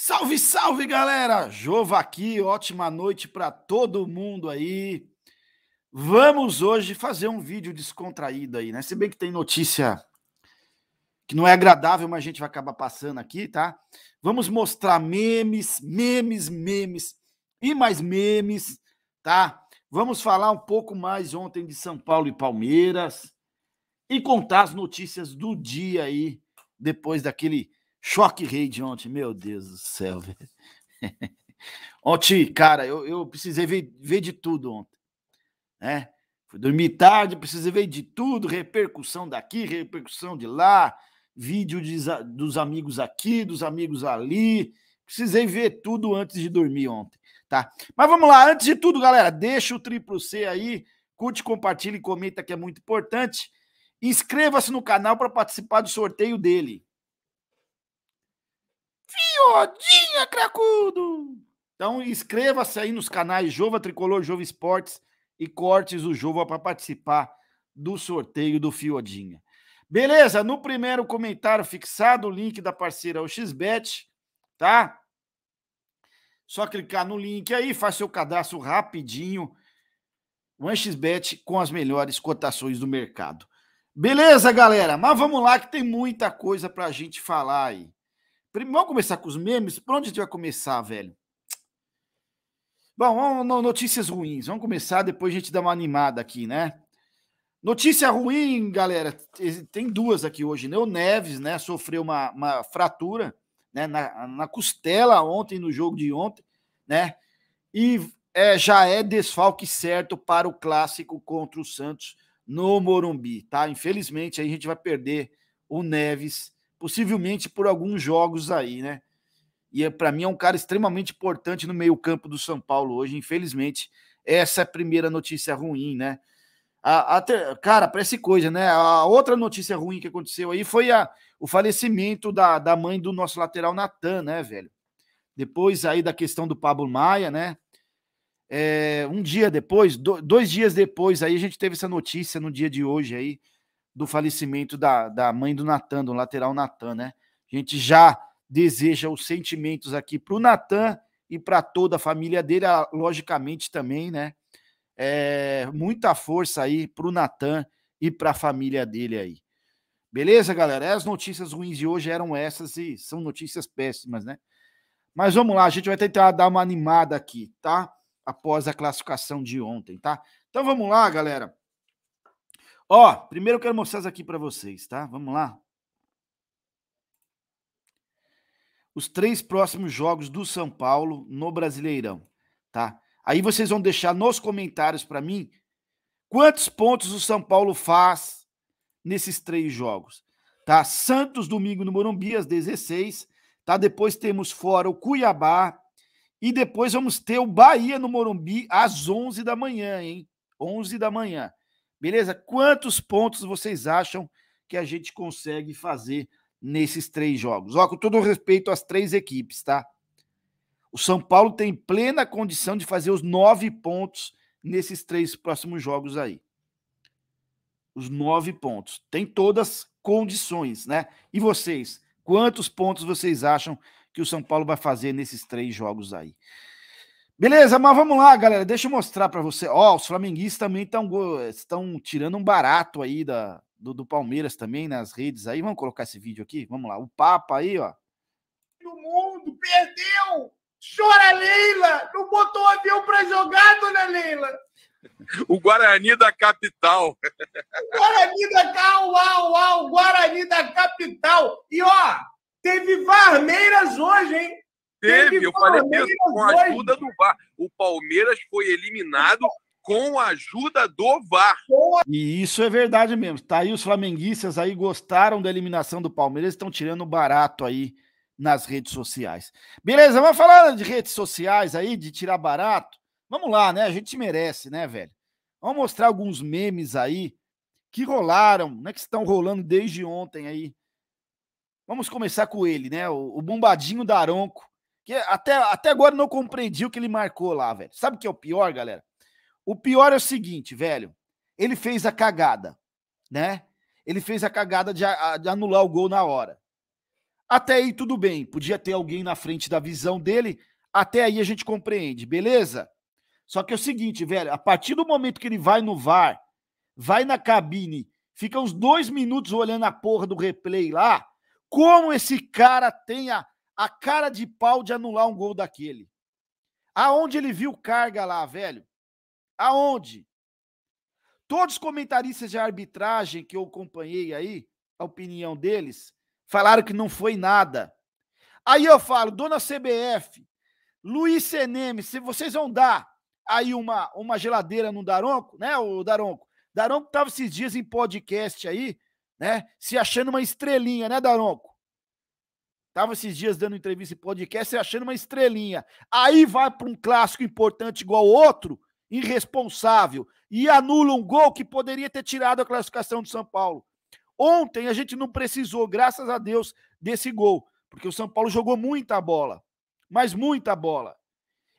Salve, salve, galera! Jova aqui, ótima noite para todo mundo aí. Vamos hoje fazer um vídeo descontraído aí, né? Se bem que tem notícia que não é agradável, mas a gente vai acabar passando aqui, tá? Vamos mostrar memes, memes, memes e mais memes, tá? Vamos falar um pouco mais ontem de São Paulo e Palmeiras e contar as notícias do dia aí, depois daquele Choque rei de ontem, meu Deus do céu, velho. Ontem, cara, eu, eu precisei ver, ver de tudo ontem, né? Fui dormir tarde, precisei ver de tudo, repercussão daqui, repercussão de lá, vídeo de, dos amigos aqui, dos amigos ali. Precisei ver tudo antes de dormir ontem, tá? Mas vamos lá, antes de tudo, galera, deixa o triplo C aí, curte, compartilha e comenta que é muito importante. Inscreva-se no canal para participar do sorteio dele. Fiodinha Cracudo! Então inscreva-se aí nos canais Jova Tricolor, Jova Esportes e Cortes o Jova para participar do sorteio do Fiodinha. Beleza? No primeiro comentário fixado o link da parceira é o Xbet, tá? Só clicar no link aí, faz seu cadastro rapidinho. O Xbet com as melhores cotações do mercado. Beleza, galera? Mas vamos lá que tem muita coisa para a gente falar aí. Vamos começar com os memes? Por onde a gente vai começar, velho? Bom, notícias ruins. Vamos começar, depois a gente dá uma animada aqui, né? Notícia ruim, galera. Tem duas aqui hoje, né? O Neves, né, sofreu uma, uma fratura né, na, na costela ontem, no jogo de ontem, né? E é, já é desfalque certo para o clássico contra o Santos no Morumbi, tá? Infelizmente, aí a gente vai perder o Neves possivelmente por alguns jogos aí, né? E é, para mim é um cara extremamente importante no meio-campo do São Paulo hoje, infelizmente. Essa é a primeira notícia ruim, né? A, a ter, cara, parece coisa, né? A outra notícia ruim que aconteceu aí foi a, o falecimento da, da mãe do nosso lateral Natan, né, velho? Depois aí da questão do Pablo Maia, né? É, um dia depois, do, dois dias depois, aí a gente teve essa notícia no dia de hoje aí do falecimento da, da mãe do Natan, do lateral Natan, né? A gente já deseja os sentimentos aqui para o Natan e para toda a família dele, logicamente também, né? É, muita força aí para o Natan e para a família dele aí. Beleza, galera? É, as notícias ruins de hoje eram essas e são notícias péssimas, né? Mas vamos lá, a gente vai tentar dar uma animada aqui, tá? Após a classificação de ontem, tá? Então vamos lá, galera. Ó, primeiro eu quero mostrar isso aqui para vocês, tá? Vamos lá. Os três próximos jogos do São Paulo no Brasileirão, tá? Aí vocês vão deixar nos comentários para mim quantos pontos o São Paulo faz nesses três jogos, tá? Santos domingo no Morumbi às 16, tá? Depois temos fora o Cuiabá e depois vamos ter o Bahia no Morumbi às 11 da manhã, hein? 11 da manhã. Beleza? Quantos pontos vocês acham que a gente consegue fazer nesses três jogos? Ó, com todo respeito às três equipes, tá? O São Paulo tem plena condição de fazer os nove pontos nesses três próximos jogos aí. Os nove pontos. Tem todas condições, né? E vocês, quantos pontos vocês acham que o São Paulo vai fazer nesses três jogos aí? Beleza, mas vamos lá, galera. Deixa eu mostrar para você. Ó, os flamenguistas também estão, estão tirando um barato aí da, do, do, Palmeiras também nas né, redes aí. Vamos colocar esse vídeo aqui? Vamos lá. O Papa aí, ó. No mundo, perdeu! Chora, Leila! Não botou o avião pra jogar, dona Leila! O Guarani da capital. O Guarani da capital, uau, uau, Guarani da capital. E ó, teve Varmeiras hoje, hein? Teve, eu falei mesmo, com a ajuda do VAR. O Palmeiras foi eliminado com a ajuda do VAR. E isso é verdade mesmo. Tá aí os flamenguistas aí gostaram da eliminação do Palmeiras, estão tirando barato aí nas redes sociais. Beleza, vamos falar de redes sociais aí, de tirar barato. Vamos lá, né? A gente merece, né, velho? Vamos mostrar alguns memes aí que rolaram, né, que estão rolando desde ontem aí. Vamos começar com ele, né? O, o bombadinho da Aronco que até, até agora não compreendi o que ele marcou lá, velho. Sabe o que é o pior, galera? O pior é o seguinte, velho. Ele fez a cagada, né? Ele fez a cagada de, de anular o gol na hora. Até aí tudo bem, podia ter alguém na frente da visão dele, até aí a gente compreende, beleza? Só que é o seguinte, velho, a partir do momento que ele vai no VAR, vai na cabine, fica uns dois minutos olhando a porra do replay lá, como esse cara tem a, a cara de pau de anular um gol daquele. Aonde ele viu carga lá, velho? Aonde? Todos os comentaristas de arbitragem que eu acompanhei aí, a opinião deles, falaram que não foi nada. Aí eu falo, dona CBF, Luiz Seneme, se vocês vão dar aí uma, uma geladeira no Daronco, né, o Daronco? Daronco tava esses dias em podcast aí, né, se achando uma estrelinha, né, Daronco? Tava esses dias dando entrevista em podcast e achando uma estrelinha. Aí vai para um clássico importante igual outro, irresponsável, e anula um gol que poderia ter tirado a classificação do São Paulo. Ontem a gente não precisou, graças a Deus, desse gol, porque o São Paulo jogou muita bola, mas muita bola.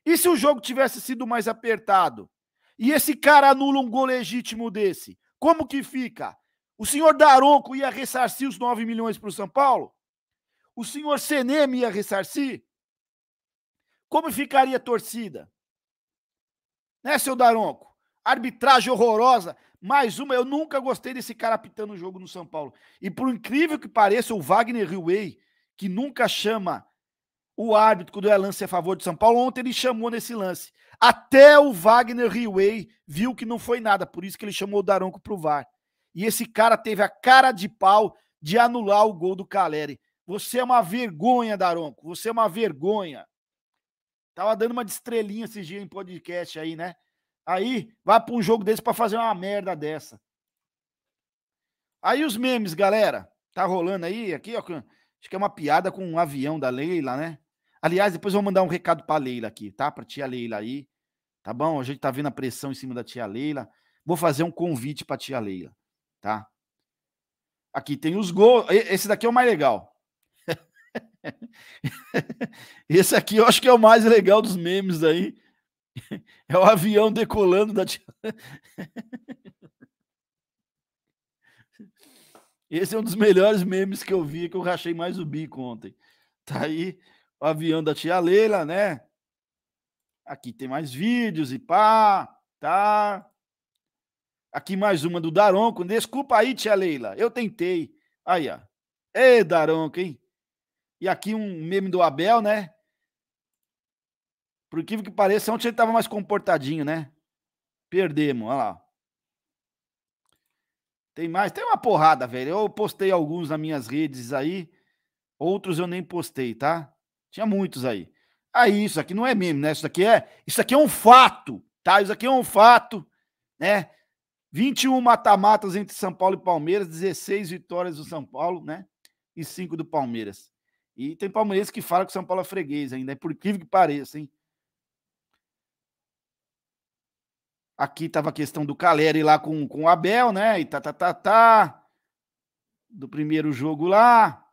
E se o jogo tivesse sido mais apertado? E esse cara anula um gol legítimo desse? Como que fica? O senhor Daronco ia ressarcir os 9 milhões para o São Paulo? o senhor Senem ia ressarcir? Como ficaria a torcida? Né, seu Daronco? Arbitragem horrorosa. Mais uma, eu nunca gostei desse cara apitando o jogo no São Paulo. E por incrível que pareça, o Wagner Riway, que nunca chama o árbitro quando é lance a favor de São Paulo, ontem ele chamou nesse lance. Até o Wagner Riway viu que não foi nada, por isso que ele chamou o Daronco pro VAR. E esse cara teve a cara de pau de anular o gol do Caleri. Você é uma vergonha, Daronco. Você é uma vergonha. Tava dando uma de estrelinha esses dias em podcast aí, né? Aí vai para um jogo desse para fazer uma merda dessa. Aí os memes, galera. Tá rolando aí, aqui, ó. Acho que é uma piada com um avião da Leila, né? Aliás, depois eu vou mandar um recado pra Leila aqui, tá? Pra tia Leila aí. Tá bom? A gente tá vendo a pressão em cima da tia Leila. Vou fazer um convite pra tia Leila, tá? Aqui tem os gols. Esse daqui é o mais legal. Esse aqui eu acho que é o mais legal dos memes aí. É o avião decolando da. Esse é um dos melhores memes que eu vi, que eu rachei mais o bico ontem. Tá aí o avião da tia Leila, né? Aqui tem mais vídeos e pá, tá? Aqui mais uma do Daronco. Desculpa aí, tia Leila, eu tentei. Aí, ó. Ê, Daronco, hein? E aqui um meme do Abel, né? Por incrível que pareça, ontem ele estava mais comportadinho, né? Perdemos, olha lá. Tem mais? Tem uma porrada, velho. Eu postei alguns nas minhas redes aí. Outros eu nem postei, tá? Tinha muitos aí. Aí, é isso aqui não é meme, né? Isso aqui é, isso aqui é um fato, tá? Isso aqui é um fato, né? 21 mata-matas entre São Paulo e Palmeiras, 16 vitórias do São Paulo, né? E 5 do Palmeiras. E tem palmeirense que fala que o São Paulo é freguês ainda, é por incrível que pareça, hein? Aqui estava a questão do Caleri lá com, com o Abel, né? E tá, tá, tá, tá. Do primeiro jogo lá.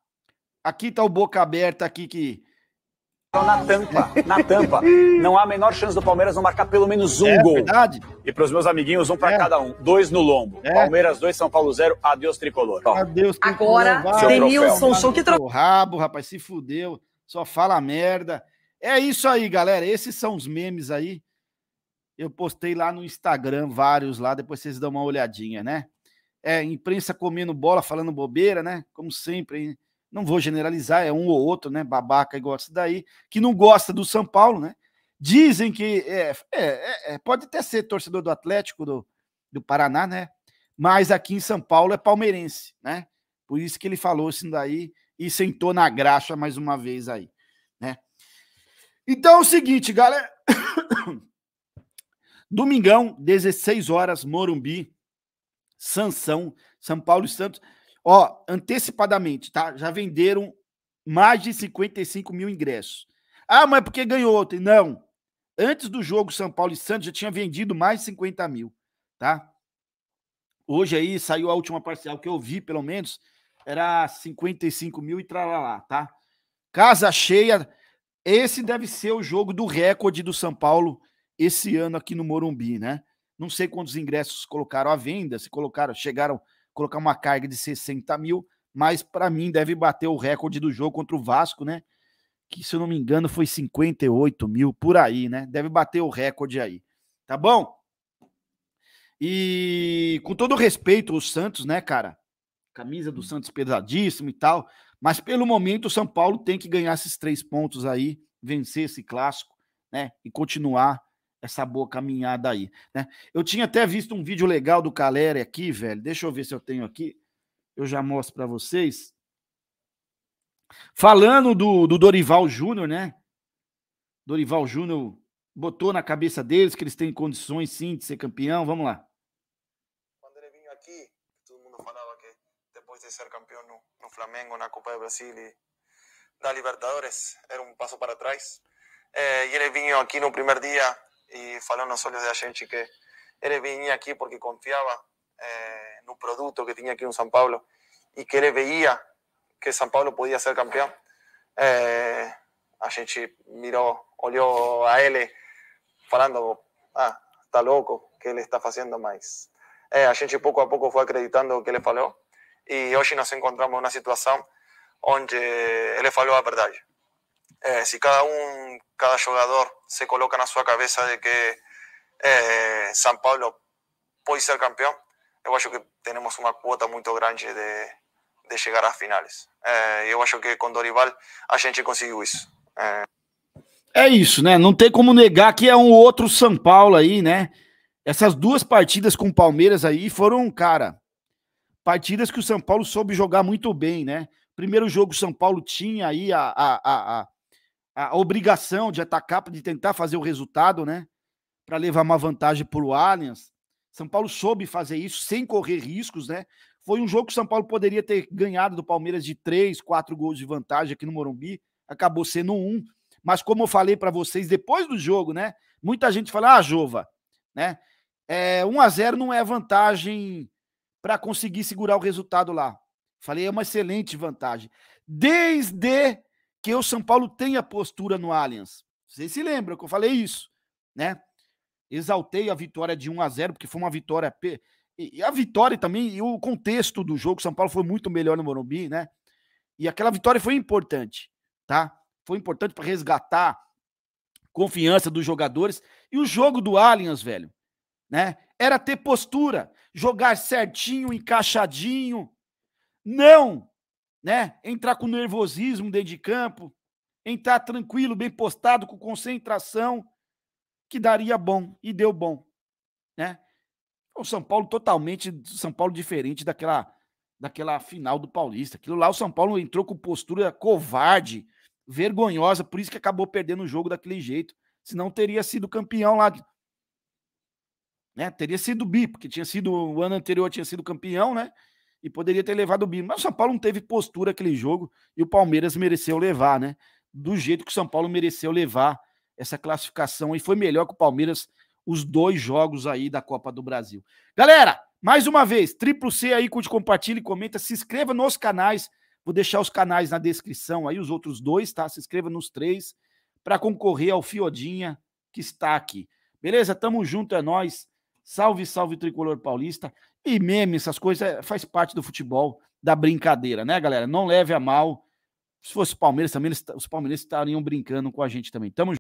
Aqui tá o Boca Aberta aqui que então, na tampa, na tampa. Não há a menor chance do Palmeiras não marcar pelo menos um é, gol. Verdade. E para os meus amiguinhos, um para é. cada um. Dois no lombo. É. Palmeiras 2, São Paulo 0. Adeus, tricolor. Adeus, tricolor. Agora, Denilson, show que trocou. rabo, rapaz, se fudeu. Só fala merda. É isso aí, galera. Esses são os memes aí. Eu postei lá no Instagram vários lá. Depois vocês dão uma olhadinha, né? É, imprensa comendo bola, falando bobeira, né? Como sempre, hein? não vou generalizar, é um ou outro, né? Babaca e gosta daí, que não gosta do São Paulo, né? Dizem que é, é, é, é, pode até ser torcedor do Atlético do, do Paraná, né? Mas aqui em São Paulo é palmeirense, né? Por isso que ele falou assim daí e sentou na graxa mais uma vez aí, né? Então é o seguinte, galera. Domingão, 16 horas, Morumbi, Sansão, São Paulo e Santos. Ó, antecipadamente, tá? Já venderam mais de 55 mil ingressos. Ah, mas porque ganhou ontem? Não. Antes do jogo São Paulo e Santos já tinha vendido mais de 50 mil, tá? Hoje aí saiu a última parcial que eu vi, pelo menos, era 55 mil e tralala, tá? Casa cheia. Esse deve ser o jogo do recorde do São Paulo esse ano aqui no Morumbi, né? Não sei quantos ingressos colocaram à venda, se colocaram, chegaram colocar uma carga de 60 mil, mas para mim deve bater o recorde do jogo contra o Vasco, né? Que se eu não me engano foi 58 mil por aí, né? Deve bater o recorde aí, tá bom? E com todo respeito ao Santos, né, cara? Camisa do hum. Santos pesadíssimo e tal, mas pelo momento o São Paulo tem que ganhar esses três pontos aí, vencer esse clássico, né? E continuar essa boa caminhada aí, né? Eu tinha até visto um vídeo legal do Caleri aqui, velho. Deixa eu ver se eu tenho aqui. Eu já mostro para vocês. Falando do, do Dorival Júnior, né? Dorival Júnior botou na cabeça deles que eles têm condições sim de ser campeão. Vamos lá. Quando ele vinha aqui, todo mundo falava que depois de ser campeão no, no Flamengo, na Copa do Brasil e da Libertadores, era um passo para trás. É, e ele vinha aqui no primeiro dia e falou nos olhos da gente que ele vinha aqui porque confiava eh, no produto que tinha aqui no São Paulo e que ele veía que São Paulo podia ser campeão. Eh, é, a gente mirou, olhou a ele falando, ah, está louco, que ele está fazendo, mas é, a gente pouco a pouco foi acreditando que ele falou e hoje nos encontramos na situação onde ele falou a verdade. Eh, si cada un, cada jugador se coloca en sua su cabeza de que eh, San Pablo puede ser campeón, yo creo que tenemos una cuota muy grande de, de chegar a finales. É, eu acho que com Dorival a gente conseguiu isso. Eh. É... isso, né? Não tem como negar que é um outro São Paulo aí, né? Essas duas partidas com o Palmeiras aí foram, cara, partidas que o São Paulo soube jogar muito bem, né? Primeiro jogo, o São Paulo tinha aí a, a, a, a obrigação de atacar, de tentar fazer o resultado, né? Para levar uma vantagem para o Allianz. São Paulo soube fazer isso sem correr riscos, né? Foi um jogo que o São Paulo poderia ter ganhado do Palmeiras de três, quatro gols de vantagem aqui no Morumbi, acabou sendo um. Mas como eu falei para vocês depois do jogo, né? Muita gente fala: "Ah, Jova, né? É, 1 a 0 não é vantagem para conseguir segurar o resultado lá". Falei, é uma excelente vantagem. Desde que o São Paulo tenha postura no Allianz. Vocês se lembram que eu falei isso, né? Exaltei a vitória de 1 a 0 porque foi uma vitória. E a vitória também, e o contexto do jogo, São Paulo foi muito melhor no Morumbi, né? E aquela vitória foi importante, tá? Foi importante para resgatar confiança dos jogadores. E o jogo do Allianz, velho, né? Era ter postura, jogar certinho, encaixadinho. Não né? Entrar com nervosismo dentro de campo, entrar tranquilo, bem postado, com concentração, que daria bom e deu bom, né? O São Paulo totalmente, São Paulo diferente daquela daquela final do Paulista. Aquilo lá o São Paulo entrou com postura covarde, vergonhosa, por isso que acabou perdendo o jogo daquele jeito. se não teria sido campeão lá. Né? Teria sido bi, porque tinha sido o ano anterior tinha sido campeão, né? e poderia ter levado o Bino. Mas o São Paulo não teve postura aquele jogo e o Palmeiras mereceu levar, né? Do jeito que o São Paulo mereceu levar essa classificação e foi melhor que o Palmeiras os dois jogos aí da Copa do Brasil. Galera, mais uma vez, triplo C aí, curte, compartilha, comenta, se inscreva nos canais. Vou deixar os canais na descrição aí, os outros dois, tá? Se inscreva nos três para concorrer ao Fiodinha que está aqui. Beleza? Tamo junto, é nós. Salve, salve tricolor paulista. E memes essas coisas, é, faz parte do futebol, da brincadeira, né, galera? Não leve a mal. Se fosse Palmeiras também, os palmeirenses estariam brincando com a gente também. Tamo